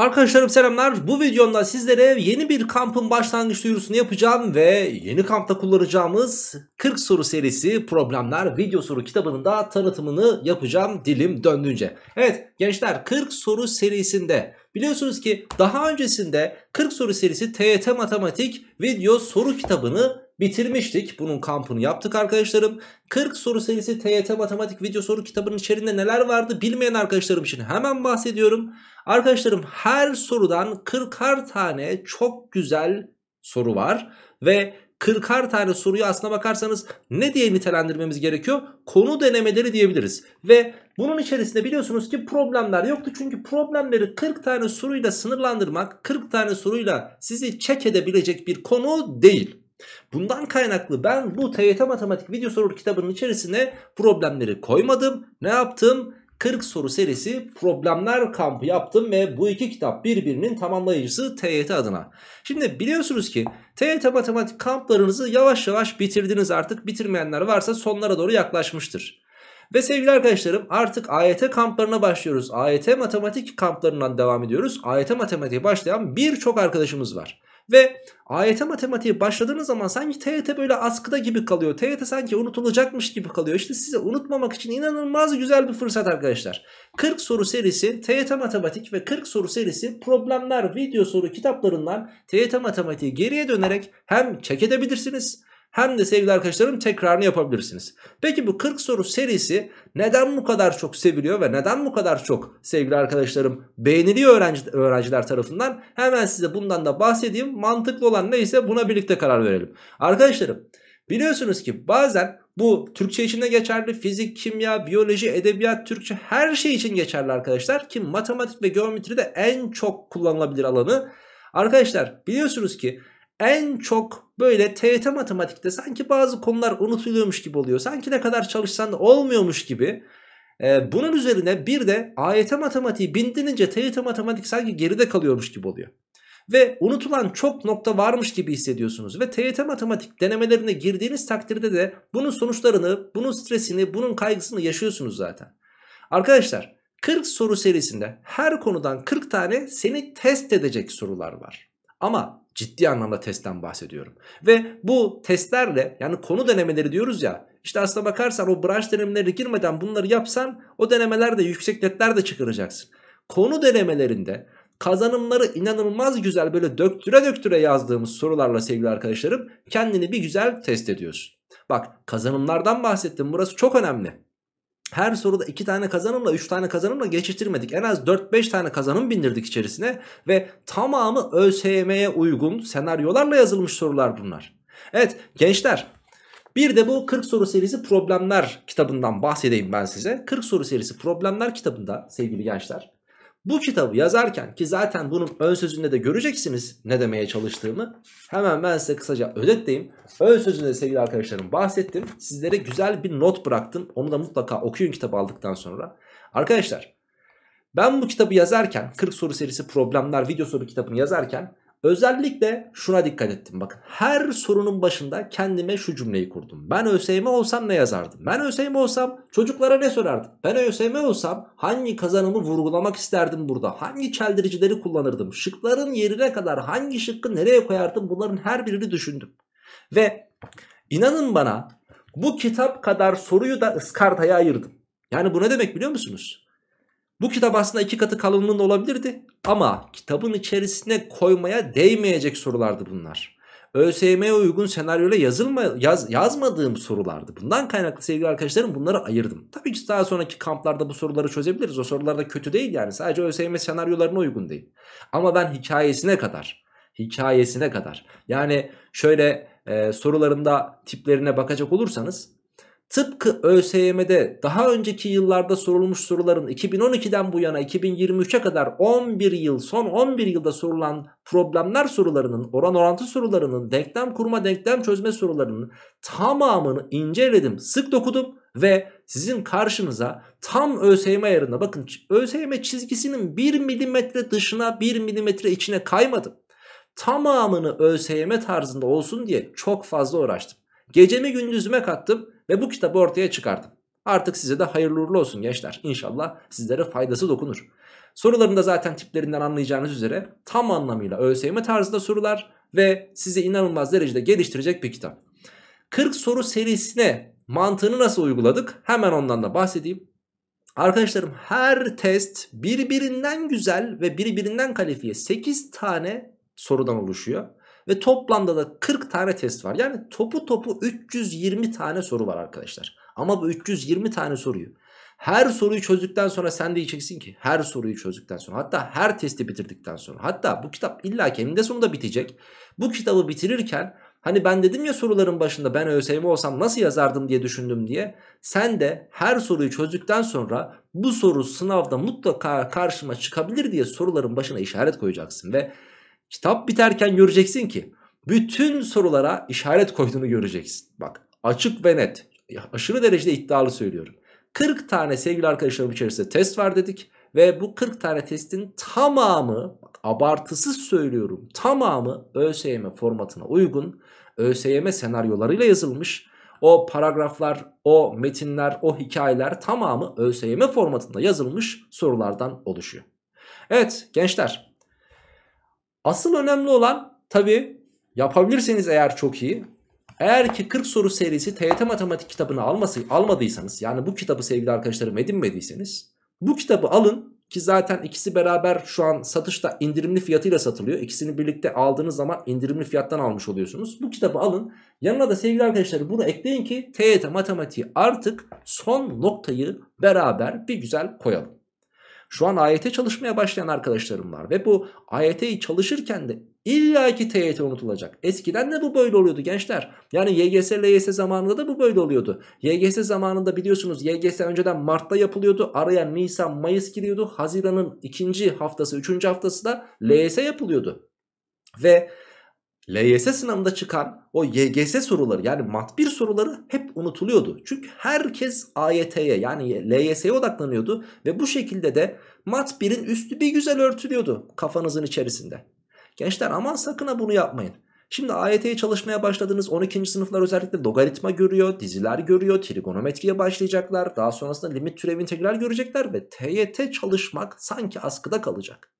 Arkadaşlarım selamlar. Bu videomda sizlere yeni bir kampın başlangıç duyurusunu yapacağım ve yeni kampta kullanacağımız 40 soru serisi problemler video soru kitabının da tanıtımını yapacağım dilim döndüğünce. Evet gençler 40 soru serisinde biliyorsunuz ki daha öncesinde 40 soru serisi TYT matematik video soru kitabını bitirmiştik. Bunun kampını yaptık arkadaşlarım. 40 soru serisi TYT matematik video soru kitabının içerisinde neler vardı bilmeyen arkadaşlarım için hemen bahsediyorum. Arkadaşlarım her sorudan 40'ar tane çok güzel soru var ve 40'ar tane soruyu aslına bakarsanız ne diye nitelendirmemiz gerekiyor? Konu denemeleri diyebiliriz. Ve bunun içerisinde biliyorsunuz ki problemler yoktu. Çünkü problemleri 40 tane soruyla sınırlandırmak, 40 tane soruyla sizi çek edebilecek bir konu değil. Bundan kaynaklı ben bu TYT matematik video soru kitabının içerisine problemleri koymadım. Ne yaptım? 40 soru serisi problemler kampı yaptım ve bu iki kitap birbirinin tamamlayıcısı TYT adına. Şimdi biliyorsunuz ki TYT matematik kamplarınızı yavaş yavaş bitirdiniz artık. Bitirmeyenler varsa sonlara doğru yaklaşmıştır. Ve sevgili arkadaşlarım artık AYT kamplarına başlıyoruz. AYT matematik kamplarından devam ediyoruz. AYT matematiğe başlayan birçok arkadaşımız var. Ve AYT matematiği başladığınız zaman sanki TYT böyle askıda gibi kalıyor. TYT sanki unutulacakmış gibi kalıyor. İşte size unutmamak için inanılmaz güzel bir fırsat arkadaşlar. 40 soru serisi TYT matematik ve 40 soru serisi problemler video soru kitaplarından TYT matematiği geriye dönerek hem çek edebilirsiniz hem de sevgili arkadaşlarım tekrarını yapabilirsiniz. Peki bu 40 soru serisi neden bu kadar çok seviliyor ve neden bu kadar çok sevgili arkadaşlarım beğeniliyor öğrenci, öğrenciler tarafından? Hemen size bundan da bahsedeyim. Mantıklı olan neyse buna birlikte karar verelim. Arkadaşlarım biliyorsunuz ki bazen bu Türkçe için de geçerli. Fizik, kimya, biyoloji, edebiyat, Türkçe her şey için geçerli arkadaşlar. Ki matematik ve geometri de en çok kullanılabilir alanı. Arkadaşlar biliyorsunuz ki en çok böyle TYT matematikte sanki bazı konular unutuluyormuş gibi oluyor. Sanki ne kadar çalışsan da olmuyormuş gibi. Ee, bunun üzerine bir de AYT matematiği bindirince TYT matematik sanki geride kalıyormuş gibi oluyor. Ve unutulan çok nokta varmış gibi hissediyorsunuz. Ve TYT matematik denemelerine girdiğiniz takdirde de bunun sonuçlarını, bunun stresini, bunun kaygısını yaşıyorsunuz zaten. Arkadaşlar 40 soru serisinde her konudan 40 tane seni test edecek sorular var. Ama Ciddi anlamda testten bahsediyorum. Ve bu testlerle yani konu denemeleri diyoruz ya. işte aslına bakarsan o branş denemeleri girmeden bunları yapsan o denemelerde yüksek netler de çıkaracaksın. Konu denemelerinde kazanımları inanılmaz güzel böyle döktüre döktüre yazdığımız sorularla sevgili arkadaşlarım kendini bir güzel test ediyorsun. Bak kazanımlardan bahsettim burası çok önemli her soruda 2 tane kazanımla 3 tane kazanımla geçiştirmedik. En az 4-5 tane kazanım bindirdik içerisine ve tamamı ÖSYM'ye uygun senaryolarla yazılmış sorular bunlar. Evet gençler bir de bu 40 soru serisi problemler kitabından bahsedeyim ben size. 40 soru serisi problemler kitabında sevgili gençler bu kitabı yazarken ki zaten bunun ön sözünde de göreceksiniz ne demeye çalıştığımı. Hemen ben size kısaca özetleyeyim. Ön sözünde sevgili arkadaşlarım bahsettim. Sizlere güzel bir not bıraktım. Onu da mutlaka okuyun kitabı aldıktan sonra. Arkadaşlar ben bu kitabı yazarken 40 soru serisi problemler video soru kitabını yazarken Özellikle şuna dikkat ettim bakın. Her sorunun başında kendime şu cümleyi kurdum. Ben ÖSYM olsam ne yazardım? Ben ÖSYM olsam çocuklara ne sorardım? Ben ÖSYM olsam hangi kazanımı vurgulamak isterdim burada? Hangi çeldiricileri kullanırdım? Şıkların yerine kadar hangi şıkkı nereye koyardım? Bunların her birini düşündüm. Ve inanın bana bu kitap kadar soruyu da ıskartaya ayırdım. Yani bu ne demek biliyor musunuz? Bu kitap aslında iki katı kalınlığında olabilirdi ama kitabın içerisine koymaya değmeyecek sorulardı bunlar. ÖSYM'ye uygun senaryoyla yazılma, yaz, yazmadığım sorulardı. Bundan kaynaklı sevgili arkadaşlarım bunları ayırdım. Tabii ki daha sonraki kamplarda bu soruları çözebiliriz. O sorular da kötü değil yani. Sadece ÖSYM senaryolarına uygun değil. Ama ben hikayesine kadar, hikayesine kadar. Yani şöyle e, sorularında tiplerine bakacak olursanız Tıpkı ÖSYM'de daha önceki yıllarda sorulmuş soruların 2012'den bu yana 2023'e kadar 11 yıl son 11 yılda sorulan problemler sorularının oran orantı sorularının denklem kurma denklem çözme sorularının tamamını inceledim sık dokudum ve sizin karşınıza tam ÖSYM ayarında bakın ÖSYM çizgisinin 1 milimetre dışına 1 milimetre içine kaymadım. Tamamını ÖSYM tarzında olsun diye çok fazla uğraştım. Gecemi gündüzüme kattım ve bu kitabı ortaya çıkardım. Artık size de hayırlı uğurlu olsun gençler. İnşallah sizlere faydası dokunur. Sorularında zaten tiplerinden anlayacağınız üzere tam anlamıyla ÖSYM tarzında sorular ve sizi inanılmaz derecede geliştirecek bir kitap. 40 soru serisine mantığını nasıl uyguladık? Hemen ondan da bahsedeyim. Arkadaşlarım her test birbirinden güzel ve birbirinden kalifiye 8 tane sorudan oluşuyor. Ve toplamda da 40 tane test var. Yani topu topu 320 tane soru var arkadaşlar. Ama bu 320 tane soruyu her soruyu çözdükten sonra sen diyeceksin ki her soruyu çözdükten sonra hatta her testi bitirdikten sonra hatta bu kitap illa eninde sonunda bitecek. Bu kitabı bitirirken hani ben dedim ya soruların başında ben ÖSYM olsam nasıl yazardım diye düşündüm diye sen de her soruyu çözdükten sonra bu soru sınavda mutlaka karşıma çıkabilir diye soruların başına işaret koyacaksın ve Kitap biterken göreceksin ki bütün sorulara işaret koyduğunu göreceksin. Bak açık ve net aşırı derecede iddialı söylüyorum. 40 tane sevgili arkadaşlarım içerisinde test var dedik. Ve bu 40 tane testin tamamı bak, abartısız söylüyorum tamamı ÖSYM formatına uygun ÖSYM senaryolarıyla yazılmış. O paragraflar, o metinler, o hikayeler tamamı ÖSYM formatında yazılmış sorulardan oluşuyor. Evet gençler Asıl önemli olan tabi yapabilirseniz eğer çok iyi. Eğer ki 40 soru serisi TYT matematik kitabını alması, almadıysanız yani bu kitabı sevgili arkadaşlarım edinmediyseniz bu kitabı alın ki zaten ikisi beraber şu an satışta indirimli fiyatıyla satılıyor. İkisini birlikte aldığınız zaman indirimli fiyattan almış oluyorsunuz. Bu kitabı alın. Yanına da sevgili arkadaşlar bunu ekleyin ki TYT matematiği artık son noktayı beraber bir güzel koyalım. Şu an AYT çalışmaya başlayan arkadaşlarım var ve bu AYT'yi çalışırken de illa ki TYT unutulacak. Eskiden de bu böyle oluyordu gençler. Yani YGS, LYS zamanında da bu böyle oluyordu. YGS zamanında biliyorsunuz YGS önceden Mart'ta yapılıyordu. Araya Nisan, Mayıs giriyordu. Haziran'ın ikinci haftası, üçüncü haftası da LYS yapılıyordu. Ve LYS sınavında çıkan o YGS soruları yani mat 1 soruları hep unutuluyordu. Çünkü herkes AYT'ye yani LYS'ye odaklanıyordu ve bu şekilde de mat 1'in üstü bir güzel örtülüyordu kafanızın içerisinde. Gençler aman sakın ha bunu yapmayın. Şimdi AYT'ye çalışmaya başladınız. 12. sınıflar özellikle logaritma görüyor, diziler görüyor, trigonometriye başlayacaklar. Daha sonrasında limit türev integral görecekler ve TYT çalışmak sanki askıda kalacak.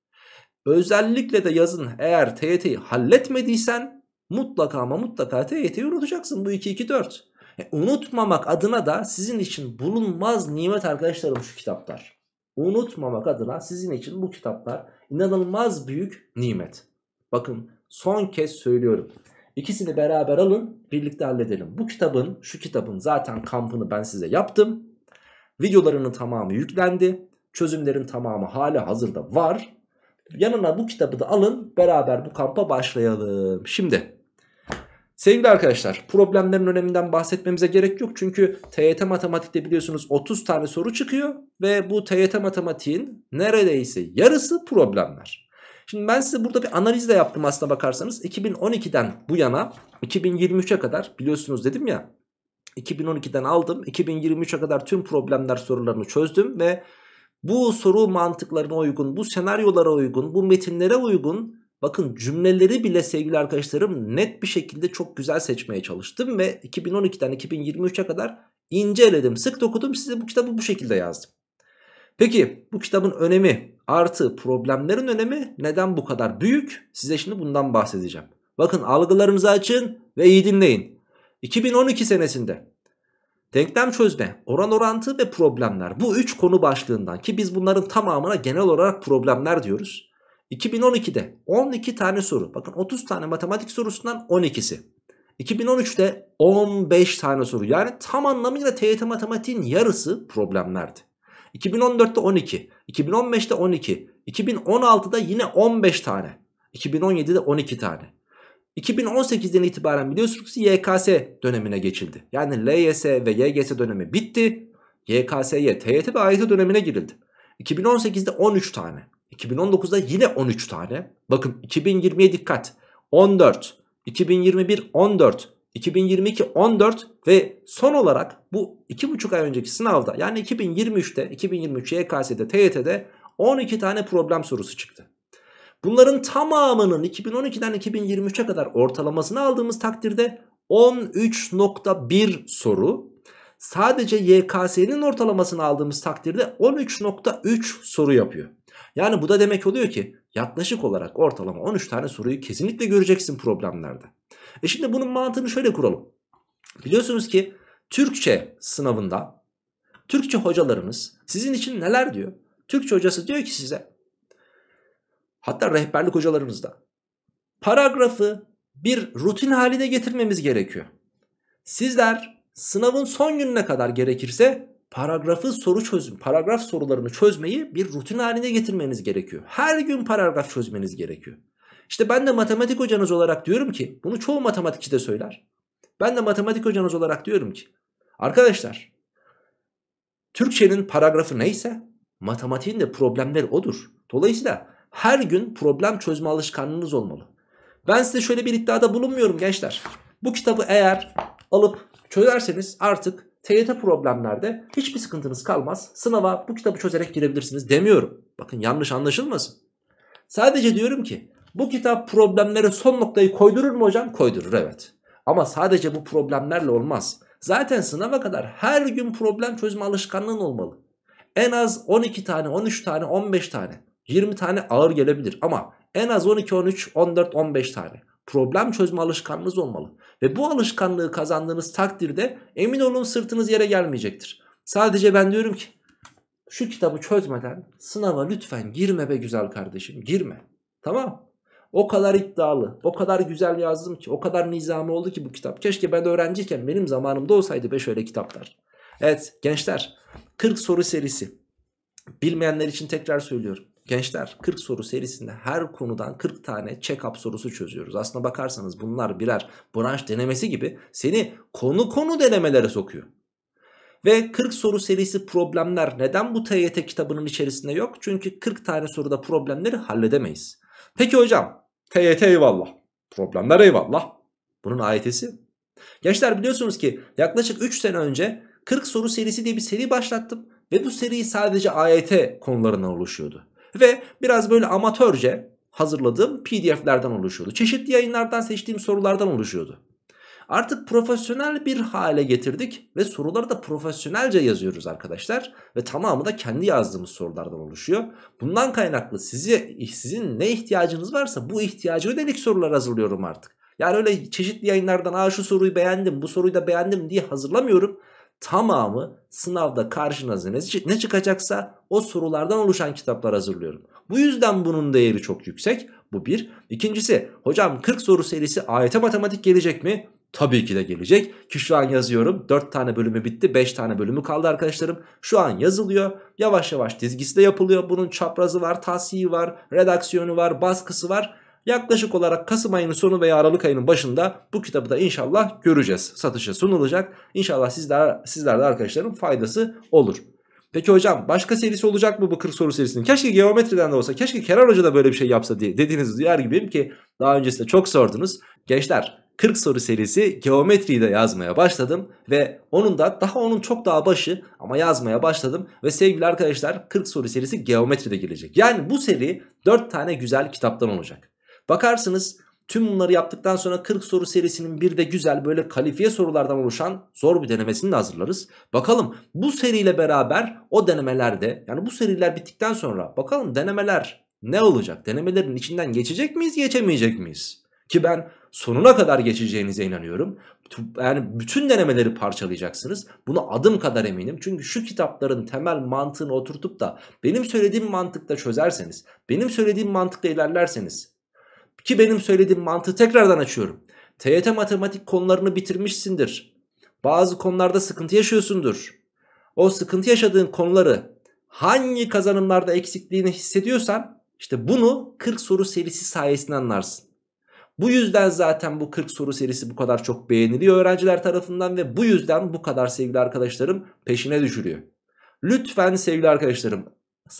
Özellikle de yazın eğer TYT'yi halletmediysen mutlaka ama mutlaka TYT'yi unutacaksın. Bu 2 2 4. E, unutmamak adına da sizin için bulunmaz nimet arkadaşlarım şu kitaplar. Unutmamak adına sizin için bu kitaplar inanılmaz büyük nimet. Bakın son kez söylüyorum. İkisini beraber alın birlikte halledelim. Bu kitabın şu kitabın zaten kampını ben size yaptım. Videolarının tamamı yüklendi. Çözümlerin tamamı hala hazırda var. Yanına bu kitabı da alın beraber bu kampa başlayalım. Şimdi sevgili arkadaşlar problemlerin öneminden bahsetmemize gerek yok. Çünkü TYT matematikte biliyorsunuz 30 tane soru çıkıyor ve bu TYT matematiğin neredeyse yarısı problemler. Şimdi ben size burada bir analiz de yaptım aslına bakarsanız. 2012'den bu yana 2023'e kadar biliyorsunuz dedim ya 2012'den aldım. 2023'e kadar tüm problemler sorularını çözdüm ve bu soru mantıklarına uygun, bu senaryolara uygun, bu metinlere uygun bakın cümleleri bile sevgili arkadaşlarım net bir şekilde çok güzel seçmeye çalıştım ve 2012'den 2023'e kadar inceledim, sık dokudum size bu kitabı bu şekilde yazdım. Peki bu kitabın önemi artı problemlerin önemi neden bu kadar büyük? Size şimdi bundan bahsedeceğim. Bakın algılarınızı açın ve iyi dinleyin. 2012 senesinde Denklem çözme, oran orantı ve problemler. Bu 3 konu başlığından ki biz bunların tamamına genel olarak problemler diyoruz. 2012'de 12 tane soru. Bakın 30 tane matematik sorusundan 12'si. 2013'te 15 tane soru. Yani tam anlamıyla TYT matematiğin yarısı problemlerdi. 2014'te 12, 2015'te 12, 2016'da yine 15 tane, 2017'de 12 tane. 2018'den itibaren biliyorsunuz ki YKS dönemine geçildi. Yani LYS ve YGS dönemi bitti. YKS'ye, TYT ve AYT dönemine girildi. 2018'de 13 tane. 2019'da yine 13 tane. Bakın 2020'ye dikkat. 14, 2021 14, 2022 14 ve son olarak bu 2,5 ay önceki sınavda yani 2023'te, 2023 YKS'de, TYT'de 12 tane problem sorusu çıktı. Bunların tamamının 2012'den 2023'e kadar ortalamasını aldığımız takdirde 13.1 soru. Sadece YKS'nin ortalamasını aldığımız takdirde 13.3 soru yapıyor. Yani bu da demek oluyor ki yaklaşık olarak ortalama 13 tane soruyu kesinlikle göreceksin problemlerde. E şimdi bunun mantığını şöyle kuralım. Biliyorsunuz ki Türkçe sınavında Türkçe hocalarımız sizin için neler diyor? Türkçe hocası diyor ki size Hatta rehberlik hocalarımızda. Paragrafı bir rutin haline getirmemiz gerekiyor. Sizler sınavın son gününe kadar gerekirse paragrafı soru çözün, paragraf sorularını çözmeyi bir rutin haline getirmeniz gerekiyor. Her gün paragraf çözmeniz gerekiyor. İşte ben de matematik hocanız olarak diyorum ki bunu çoğu matematikçi de söyler. Ben de matematik hocanız olarak diyorum ki arkadaşlar Türkçenin paragrafı neyse matematiğin de problemleri odur. Dolayısıyla her gün problem çözme alışkanlığınız olmalı. Ben size şöyle bir iddiada bulunmuyorum gençler. Bu kitabı eğer alıp çözerseniz artık TYT problemlerde hiçbir sıkıntınız kalmaz. Sınava bu kitabı çözerek girebilirsiniz demiyorum. Bakın yanlış anlaşılmasın. Sadece diyorum ki bu kitap problemlere son noktayı koydurur mu hocam? Koydurur evet. Ama sadece bu problemlerle olmaz. Zaten sınava kadar her gün problem çözme alışkanlığın olmalı. En az 12 tane, 13 tane, 15 tane. 20 tane ağır gelebilir ama en az 12, 13, 14, 15 tane problem çözme alışkanlığınız olmalı. Ve bu alışkanlığı kazandığınız takdirde emin olun sırtınız yere gelmeyecektir. Sadece ben diyorum ki şu kitabı çözmeden sınava lütfen girme be güzel kardeşim girme. Tamam o kadar iddialı, o kadar güzel yazdım ki, o kadar nizami oldu ki bu kitap. Keşke ben öğrenciyken benim zamanımda olsaydı be şöyle kitaplar. Evet gençler 40 soru serisi. Bilmeyenler için tekrar söylüyorum. Gençler 40 soru serisinde her konudan 40 tane check-up sorusu çözüyoruz. Aslına bakarsanız bunlar birer branş denemesi gibi seni konu konu denemelere sokuyor. Ve 40 soru serisi problemler neden bu TYT kitabının içerisinde yok? Çünkü 40 tane soruda problemleri halledemeyiz. Peki hocam TYT eyvallah. Problemler eyvallah. Bunun ayetesi. Gençler biliyorsunuz ki yaklaşık 3 sene önce 40 soru serisi diye bir seri başlattım. Ve bu seri sadece AYT konularına oluşuyordu. Ve biraz böyle amatörce hazırladığım pdf'lerden oluşuyordu. Çeşitli yayınlardan seçtiğim sorulardan oluşuyordu. Artık profesyonel bir hale getirdik ve soruları da profesyonelce yazıyoruz arkadaşlar. Ve tamamı da kendi yazdığımız sorulardan oluşuyor. Bundan kaynaklı sizi, sizin ne ihtiyacınız varsa bu ihtiyacı ödedik sorular hazırlıyorum artık. Yani öyle çeşitli yayınlardan Aa, şu soruyu beğendim bu soruyu da beğendim diye hazırlamıyorum tamamı sınavda karşınıza ne çıkacaksa o sorulardan oluşan kitaplar hazırlıyorum. Bu yüzden bunun değeri çok yüksek. Bu bir. İkincisi hocam 40 soru serisi AYT matematik gelecek mi? Tabii ki de gelecek ki şu an yazıyorum 4 tane bölümü bitti 5 tane bölümü kaldı arkadaşlarım şu an yazılıyor yavaş yavaş dizgisi de yapılıyor bunun çaprazı var tahsiyi var redaksiyonu var baskısı var Yaklaşık olarak Kasım ayının sonu veya Aralık ayının başında bu kitabı da inşallah göreceğiz. Satışa sunulacak. İnşallah sizler, sizlerde arkadaşların faydası olur. Peki hocam başka serisi olacak mı bu 40 soru serisinin? Keşke geometriden de olsa, keşke Kenan Hoca da böyle bir şey yapsa diye dediğiniz duyar gibiyim ki daha öncesinde çok sordunuz. Gençler 40 soru serisi geometriyi de yazmaya başladım ve onun da daha onun çok daha başı ama yazmaya başladım ve sevgili arkadaşlar 40 soru serisi geometride gelecek. Yani bu seri 4 tane güzel kitaptan olacak. Bakarsınız tüm bunları yaptıktan sonra 40 soru serisinin bir de güzel böyle kalifiye sorulardan oluşan zor bir denemesini de hazırlarız. Bakalım bu seriyle beraber o denemelerde yani bu seriler bittikten sonra bakalım denemeler ne olacak? Denemelerin içinden geçecek miyiz geçemeyecek miyiz? Ki ben sonuna kadar geçeceğinize inanıyorum. Yani bütün denemeleri parçalayacaksınız. Buna adım kadar eminim. Çünkü şu kitapların temel mantığını oturtup da benim söylediğim mantıkla çözerseniz, benim söylediğim mantıkla ilerlerseniz ki benim söylediğim mantığı tekrardan açıyorum. TYT matematik konularını bitirmişsindir. Bazı konularda sıkıntı yaşıyorsundur. O sıkıntı yaşadığın konuları hangi kazanımlarda eksikliğini hissediyorsan işte bunu 40 soru serisi sayesinde anlarsın. Bu yüzden zaten bu 40 soru serisi bu kadar çok beğeniliyor öğrenciler tarafından ve bu yüzden bu kadar sevgili arkadaşlarım peşine düşürüyor. Lütfen sevgili arkadaşlarım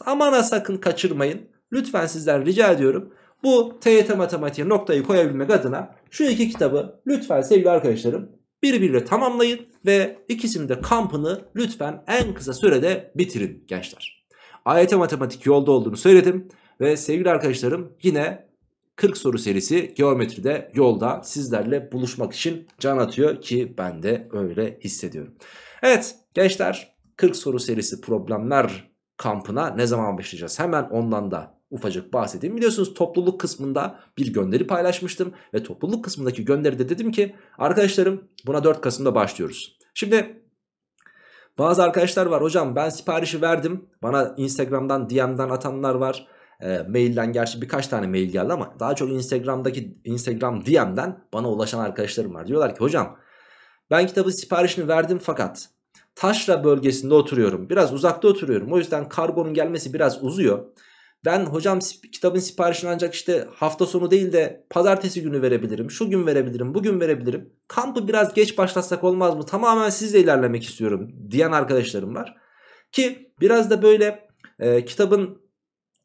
aman ha sakın kaçırmayın. Lütfen sizden rica ediyorum. Bu TYT matematiğe noktayı koyabilmek adına şu iki kitabı lütfen sevgili arkadaşlarım birbiriyle tamamlayın ve ikisinin de kampını lütfen en kısa sürede bitirin gençler. AYT matematik yolda olduğunu söyledim ve sevgili arkadaşlarım yine 40 soru serisi geometride yolda sizlerle buluşmak için can atıyor ki ben de öyle hissediyorum. Evet gençler 40 soru serisi problemler kampına ne zaman başlayacağız? Hemen ondan da ufacık bahsedeyim. Biliyorsunuz topluluk kısmında bir gönderi paylaşmıştım ve topluluk kısmındaki gönderide dedim ki arkadaşlarım buna 4 Kasım'da başlıyoruz. Şimdi bazı arkadaşlar var hocam ben siparişi verdim bana Instagram'dan DM'den atanlar var. E, mailden gerçi birkaç tane mail geldi ama daha çok Instagram'daki Instagram DM'den bana ulaşan arkadaşlarım var. Diyorlar ki hocam ben kitabı siparişini verdim fakat Taşra bölgesinde oturuyorum. Biraz uzakta oturuyorum. O yüzden kargonun gelmesi biraz uzuyor ben hocam kitabın siparişini ancak işte hafta sonu değil de pazartesi günü verebilirim. Şu gün verebilirim, bugün verebilirim. Kampı biraz geç başlatsak olmaz mı? Tamamen sizle ilerlemek istiyorum diyen arkadaşlarım var. Ki biraz da böyle e, kitabın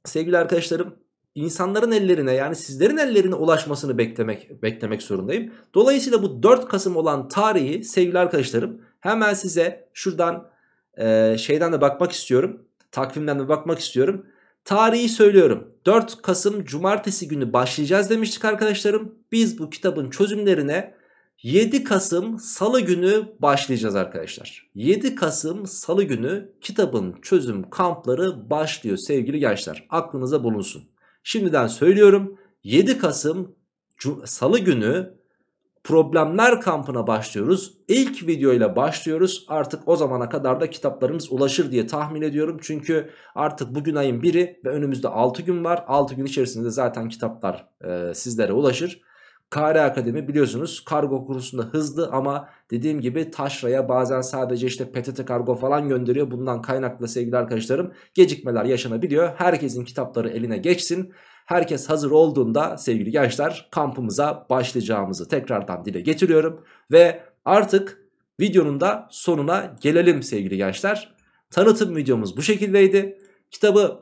sevgili arkadaşlarım insanların ellerine yani sizlerin ellerine ulaşmasını beklemek beklemek zorundayım. Dolayısıyla bu 4 Kasım olan tarihi sevgili arkadaşlarım hemen size şuradan e, şeyden de bakmak istiyorum. Takvimden de bakmak istiyorum. Tarihi söylüyorum. 4 Kasım Cumartesi günü başlayacağız demiştik arkadaşlarım. Biz bu kitabın çözümlerine 7 Kasım Salı günü başlayacağız arkadaşlar. 7 Kasım Salı günü kitabın çözüm kampları başlıyor sevgili gençler. Aklınıza bulunsun. Şimdiden söylüyorum. 7 Kasım Salı günü problemler kampına başlıyoruz. İlk videoyla başlıyoruz. Artık o zamana kadar da kitaplarımız ulaşır diye tahmin ediyorum. Çünkü artık bugün ayın 1'i ve önümüzde 6 gün var. 6 gün içerisinde zaten kitaplar e, sizlere ulaşır. KR Akademi biliyorsunuz kargo kurusunda hızlı ama dediğim gibi taşraya bazen sadece işte PTT kargo falan gönderiyor. Bundan kaynaklı sevgili arkadaşlarım gecikmeler yaşanabiliyor. Herkesin kitapları eline geçsin. Herkes hazır olduğunda sevgili gençler kampımıza başlayacağımızı tekrardan dile getiriyorum. Ve artık videonun da sonuna gelelim sevgili gençler. Tanıtım videomuz bu şekildeydi. Kitabı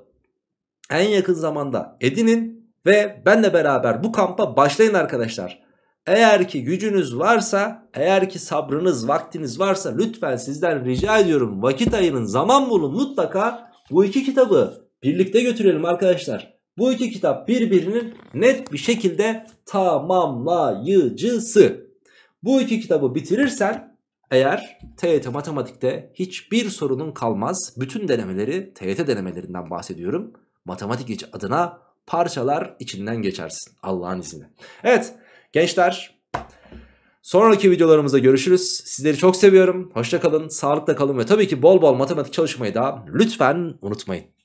en yakın zamanda edinin ve benle beraber bu kampa başlayın arkadaşlar. Eğer ki gücünüz varsa, eğer ki sabrınız, vaktiniz varsa lütfen sizden rica ediyorum vakit ayının zaman bulun mutlaka bu iki kitabı birlikte götürelim arkadaşlar. Bu iki kitap birbirinin net bir şekilde tamamlayıcısı. Bu iki kitabı bitirirsen eğer TYT matematikte hiçbir sorunun kalmaz. Bütün denemeleri TYT denemelerinden bahsediyorum. Matematik adına parçalar içinden geçersin Allah'ın izniyle. Evet gençler sonraki videolarımızda görüşürüz. Sizleri çok seviyorum. Hoşça kalın, sağlıkla kalın ve tabii ki bol bol matematik çalışmayı da lütfen unutmayın.